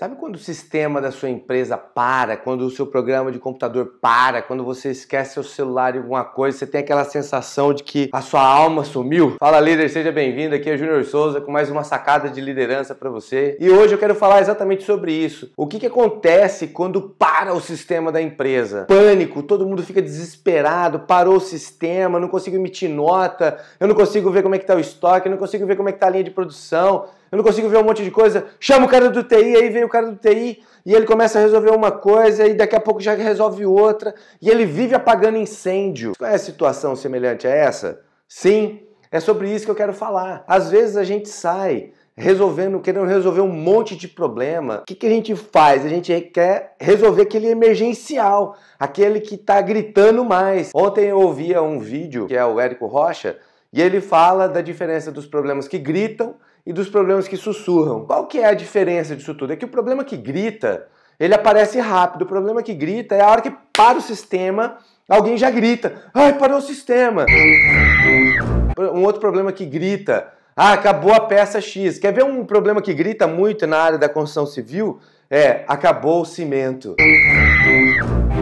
Sabe quando o sistema da sua empresa para, quando o seu programa de computador para, quando você esquece seu celular em alguma coisa, você tem aquela sensação de que a sua alma sumiu? Fala líder, seja bem-vindo, aqui é Júnior Souza com mais uma sacada de liderança para você. E hoje eu quero falar exatamente sobre isso. O que, que acontece quando para o sistema da empresa? Pânico, todo mundo fica desesperado, parou o sistema, não consigo emitir nota, eu não consigo ver como é que tá o estoque, eu não consigo ver como é que tá a linha de produção eu não consigo ver um monte de coisa. Chama o cara do TI, aí vem o cara do TI e ele começa a resolver uma coisa e daqui a pouco já resolve outra e ele vive apagando incêndio. Qual é a situação semelhante a essa? Sim, é sobre isso que eu quero falar. Às vezes a gente sai resolvendo, querendo resolver um monte de problema. O que, que a gente faz? A gente quer resolver aquele emergencial, aquele que está gritando mais. Ontem eu ouvia um vídeo que é o Érico Rocha e ele fala da diferença dos problemas que gritam e dos problemas que sussurram. Qual que é a diferença disso tudo? É que o problema que grita, ele aparece rápido. O problema que grita é a hora que para o sistema, alguém já grita. Ai, parou o sistema. Um outro problema que grita. Ah, acabou a peça X. Quer ver um problema que grita muito na área da construção civil? É, acabou o cimento.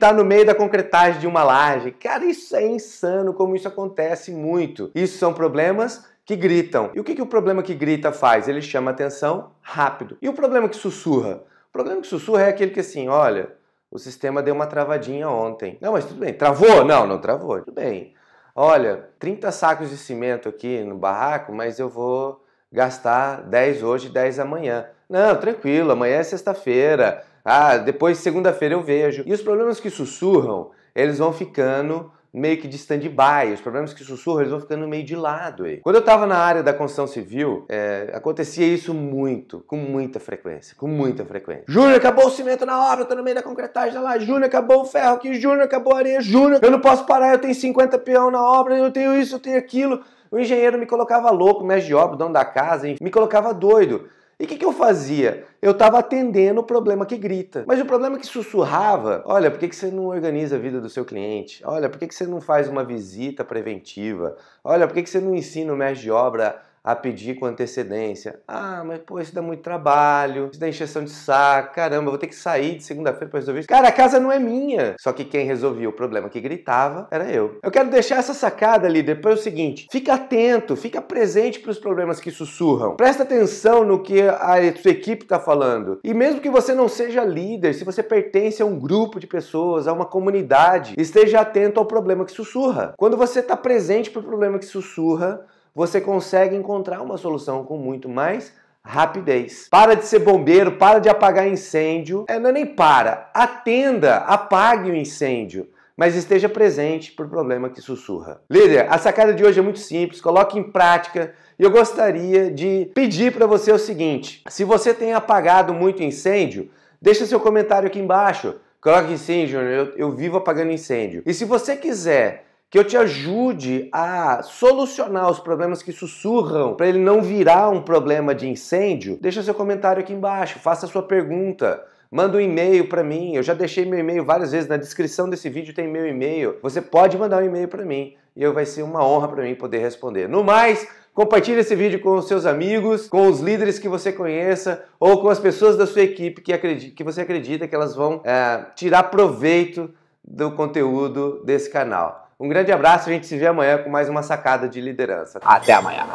Tá no meio da concretagem de uma laje. Cara, isso é insano como isso acontece muito. Isso são problemas que gritam. E o que, que o problema que grita faz? Ele chama atenção rápido. E o problema que sussurra? O problema que sussurra é aquele que assim, olha, o sistema deu uma travadinha ontem. Não, mas tudo bem. Travou? Não, não travou. Tudo bem. Olha, 30 sacos de cimento aqui no barraco, mas eu vou gastar 10 hoje e 10 amanhã. Não, tranquilo, amanhã é sexta-feira. Ah, depois segunda-feira eu vejo. E os problemas que sussurram, eles vão ficando meio que de stand-by, os problemas que sussurram eles vão ficando meio de lado aí. Quando eu estava na área da construção civil, é, acontecia isso muito, com muita frequência, com muita frequência. Júnior, acabou o cimento na obra, tô no meio da concretagem tá lá, Júnior, acabou o ferro aqui, Júnior, acabou a areia, Júnior, eu não posso parar, eu tenho 50 peão na obra, eu tenho isso, eu tenho aquilo. O engenheiro me colocava louco, o mestre de obra, o dono da casa, me colocava doido. E o que, que, eu fazia? Eu estava atendendo o problema que grita. Mas o problema que sussurrava, olha, por que, que você não organiza a vida do seu cliente? Olha, por que, que você não faz uma visita preventiva? Olha, por que, que você não ensina o mestre de obra a pedir com antecedência. Ah, mas pô, isso dá muito trabalho, isso dá encheção de saco, caramba, vou ter que sair de segunda-feira para resolver isso. Cara, a casa não é minha. Só que quem resolvia o problema que gritava era eu. Eu quero deixar essa sacada, líder, para é o seguinte: fica atento, fica presente para os problemas que sussurram. Presta atenção no que a sua equipe está falando. E mesmo que você não seja líder, se você pertence a um grupo de pessoas, a uma comunidade, esteja atento ao problema que sussurra. Quando você está presente para o problema que sussurra, você consegue encontrar uma solução com muito mais rapidez. Para de ser bombeiro, para de apagar incêndio. É, não é nem para, atenda, apague o incêndio. Mas esteja presente para o problema que sussurra. Líder, a sacada de hoje é muito simples, coloque em prática. E eu gostaria de pedir para você o seguinte: se você tem apagado muito incêndio, deixa seu comentário aqui embaixo. Coloque incêndio, eu, eu vivo apagando incêndio. E se você quiser que eu te ajude a solucionar os problemas que sussurram para ele não virar um problema de incêndio, deixa seu comentário aqui embaixo, faça sua pergunta. Manda um e-mail para mim. Eu já deixei meu e-mail várias vezes na descrição desse vídeo tem meu e-mail. Você pode mandar um e-mail para mim e eu vai ser uma honra para mim poder responder. No mais, Compartilhe esse vídeo com os seus amigos, com os líderes que você conheça ou com as pessoas da sua equipe que, acredita, que você acredita que elas vão é, tirar proveito do conteúdo desse canal. Um grande abraço, a gente se vê amanhã com mais uma sacada de liderança. Até amanhã.